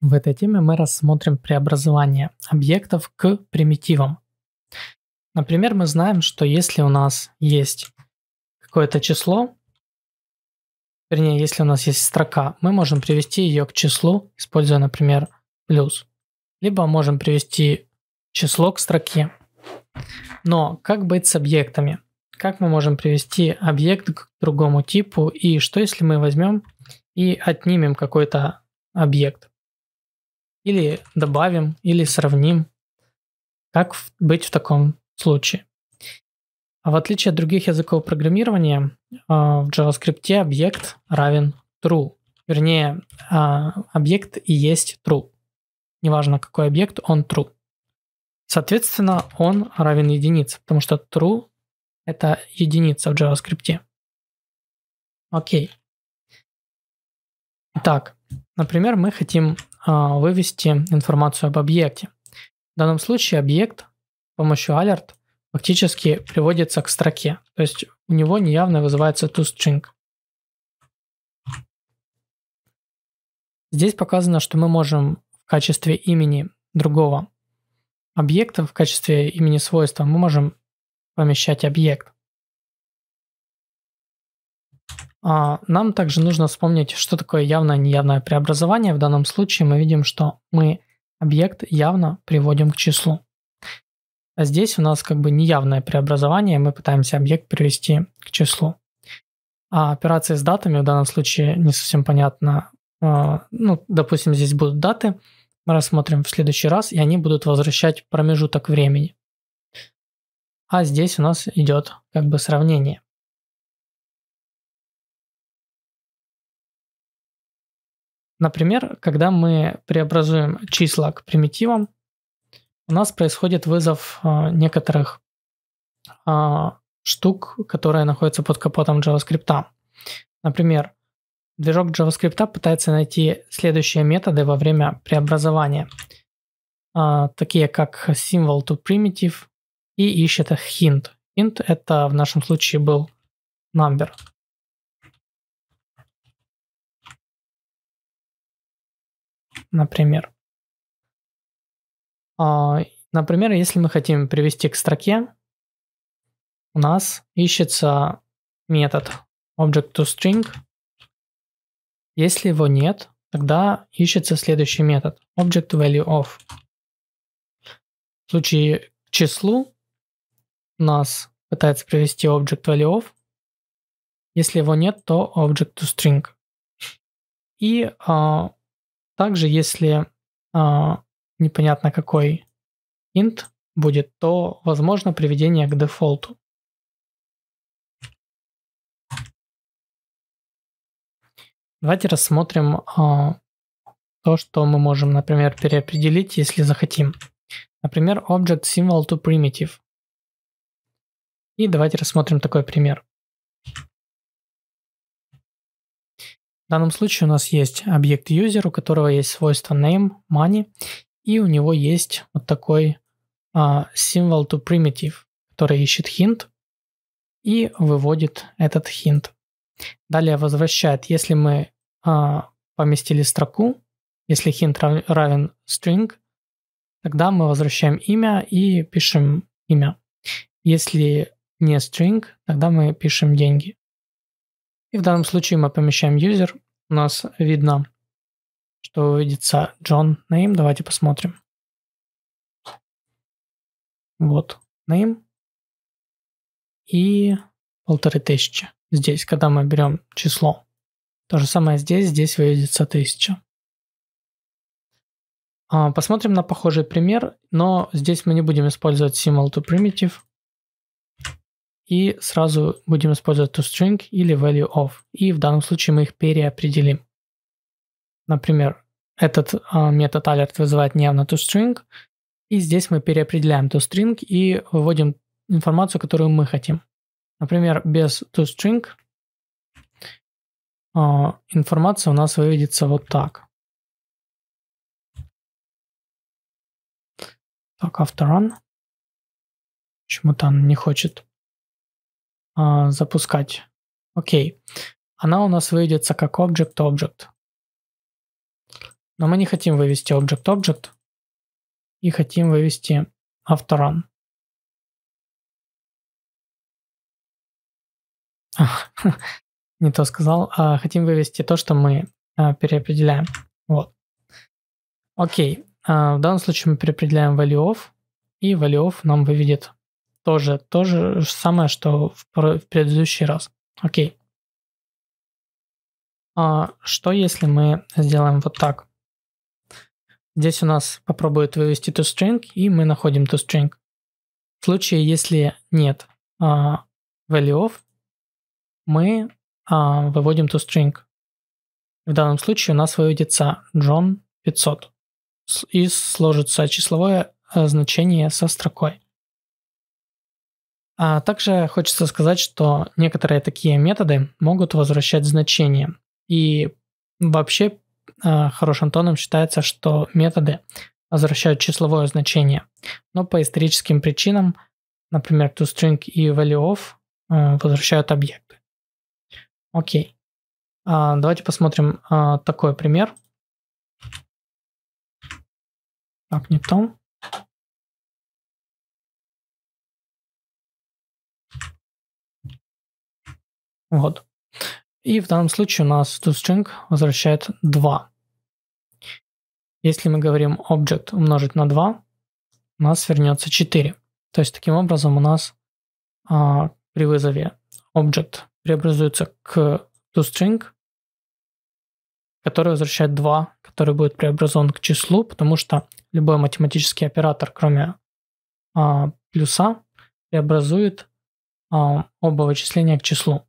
В этой теме мы рассмотрим преобразование объектов к примитивам. Например, мы знаем, что если у нас есть какое-то число, вернее, если у нас есть строка, мы можем привести ее к числу, используя, например, плюс. Либо можем привести число к строке. Но как быть с объектами? Как мы можем привести объект к другому типу? И что если мы возьмем и отнимем какой-то объект? или добавим, или сравним. Как быть в таком случае? А в отличие от других языков программирования, а, в JavaScript объект равен true. Вернее, а, объект и есть true. Неважно, какой объект, он true. Соответственно, он равен единице, потому что true — это единица в JavaScript. Окей. Итак, Например, мы хотим а, вывести информацию об объекте. В данном случае объект с помощью alert фактически приводится к строке, то есть у него неявно вызывается toString. Здесь показано, что мы можем в качестве имени другого объекта, в качестве имени свойства мы можем помещать объект. А, нам также нужно вспомнить, что такое явное-неявное и преобразование. В данном случае мы видим, что мы объект явно приводим к числу. А здесь у нас как бы неявное преобразование, мы пытаемся объект привести к числу. А операции с датами в данном случае не совсем понятно. А, ну, допустим, здесь будут даты, мы рассмотрим в следующий раз, и они будут возвращать промежуток времени. А здесь у нас идет как бы сравнение. Например, когда мы преобразуем числа к примитивам, у нас происходит вызов э, некоторых а, штук, которые находятся под капотом JavaScript. Например, движок JavaScript пытается найти следующие методы во время преобразования, а, такие как символ to primitive и ищет hint. Hint это в нашем случае был number. например. А, например, если мы хотим привести к строке, у нас ищется метод object to string. Если его нет, тогда ищется следующий метод object value of. В случае к числу у нас пытается привести object value of. Если его нет, то object to string. И а, также, если э, непонятно какой int будет, то возможно приведение к дефолту. Давайте рассмотрим э, то, что мы можем, например, переопределить, если захотим. Например, object symbol to primitive. И давайте рассмотрим такой пример. В данном случае у нас есть объект user, у которого есть свойство name, money, и у него есть вот такой а, символ to primitive, который ищет hint и выводит этот hint. Далее возвращает, если мы а, поместили строку, если hint равен string, тогда мы возвращаем имя и пишем имя. Если не string, тогда мы пишем деньги. И в данном случае мы помещаем user. У нас видно, что увидится John name. Давайте посмотрим. Вот name. И полторы тысячи. Здесь, когда мы берем число. То же самое здесь. Здесь выведется тысяча. А, посмотрим на похожий пример, но здесь мы не будем использовать symbol to primitive и сразу будем использовать toString или value of. И в данном случае мы их переопределим. Например, этот э, метод alert вызывает неявно toString, и здесь мы переопределяем toString и выводим информацию, которую мы хотим. Например, без toString э, а, информация у нас выведется вот так. Так, after run. Почему-то он не хочет а, запускать. Окей. Она у нас выйдется как object-object. Но мы не хотим вывести object-object и хотим вывести авторан. не то сказал. А, хотим вывести то, что мы а, переопределяем. Вот. Окей. А, в данном случае мы переопределяем value of, и value of нам выведет тоже то же самое, что в, в предыдущий раз. Окей. А что если мы сделаем вот так? Здесь у нас попробует вывести toString, и мы находим toString. В случае, если нет а, value of, мы а, выводим toString. В данном случае у нас выведется John 500 и сложится числовое э, значение со строкой. А также хочется сказать, что некоторые такие методы могут возвращать значение. И вообще а, хорошим тоном считается, что методы возвращают числовое значение. Но по историческим причинам, например, toString и valueOf а, возвращают объекты. Окей. А, давайте посмотрим такой пример. Так, не то. Вот. И в данном случае у нас toString возвращает 2. Если мы говорим object умножить на 2, у нас вернется 4. То есть таким образом у нас а, при вызове object преобразуется к toString, который возвращает 2, который будет преобразован к числу, потому что любой математический оператор, кроме а, плюса, преобразует а, оба вычисления к числу.